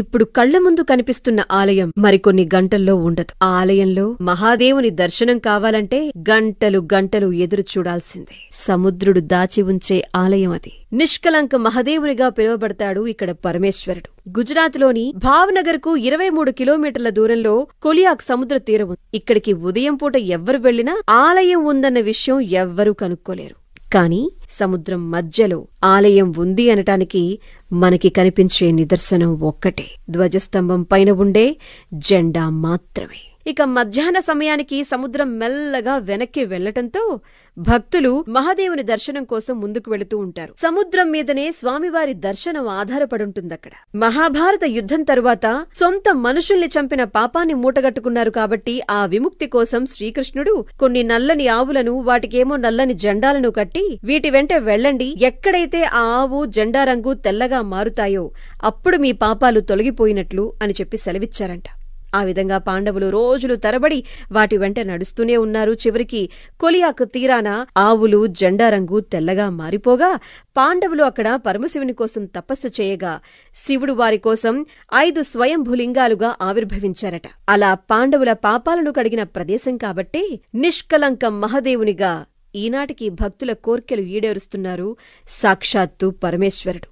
ఇప్పుడు కళ్ల ముందు కనిపిస్తున్న ఆలయం మరికొన్ని గంటల్లో ఉండదు ఆ ఆలయంలో మహాదేవుని దర్శనం కావాలంటే గంటలు గంటలు ఎదురు చూడాల్సిందే సముద్రుడు దాచి ఉంచే ఆలయం అది నిష్కలంక మహదేవునిగా పిలువబడతాడు ఇక్కడ పరమేశ్వరుడు గుజరాత్లోని కు ఇరవై మూడు కిలోమీటర్ల దూరంలో కొలియాక్ సముద్ర తీరం ఇక్కడికి ఉదయం పూట ఎవ్వరు వెళ్లినా ఆలయం ఉందన్న విషయం ఎవ్వరూ కనుక్కోలేరు కాని సముద్రం మధ్యలో ఆలయం ఉంది అనటానికి మనకి కనిపించే నిదర్శనం ఒక్కటే ధ్వజస్తంభం పైన ఉండే జెండా మాత్రమే ఇక మధ్యాహ్న సమయానికి సముద్రం మెల్లగా వెనక్కి వెళ్లటంతో భక్తులు మహాదేవుని దర్శనం కోసం ముందుకు వెళుతూ ఉంటారు సముద్రం మీదనే స్వామివారి దర్శనం ఆధారపడుంటుందక్కడ మహాభారత యుద్ధం తరువాత సొంత మనుషుల్ని చంపిన పాపాన్ని మూటగట్టుకున్నారు కాబట్టి ఆ విముక్తి కోసం శ్రీకృష్ణుడు కొన్ని నల్లని ఆవులను వాటికేమో నల్లని జెండాలను కట్టి వీటి వెంట వెళ్ళండి ఎక్కడైతే ఆ ఆవు జెండా రంగు తెల్లగా మారుతాయో అప్పుడు మీ పాపాలు తొలగిపోయినట్లు అని చెప్పి సెలవిచ్చారంట ఆ విధంగా పాండవులు రోజులు తరబడి వాటి వెంట నడుస్తూనే ఉన్నారు చివరికి కొలియాకు తీరాన ఆవులు జెండా రంగు తెల్లగా మారిపోగా పాండవులు అక్కడ పరమశివుని కోసం తపస్సు చేయగా శివుడు వారి కోసం ఐదు స్వయంభులింగాలుగా ఆవిర్భవించారట అలా పాండవుల పాపాలను కడిగిన ప్రదేశం కాబట్టే నిష్కలంక మహదేవునిగా ఈనాటికి భక్తుల కోర్కెలు ఈడేరుస్తున్నారు సాక్షాత్తు పరమేశ్వరుడు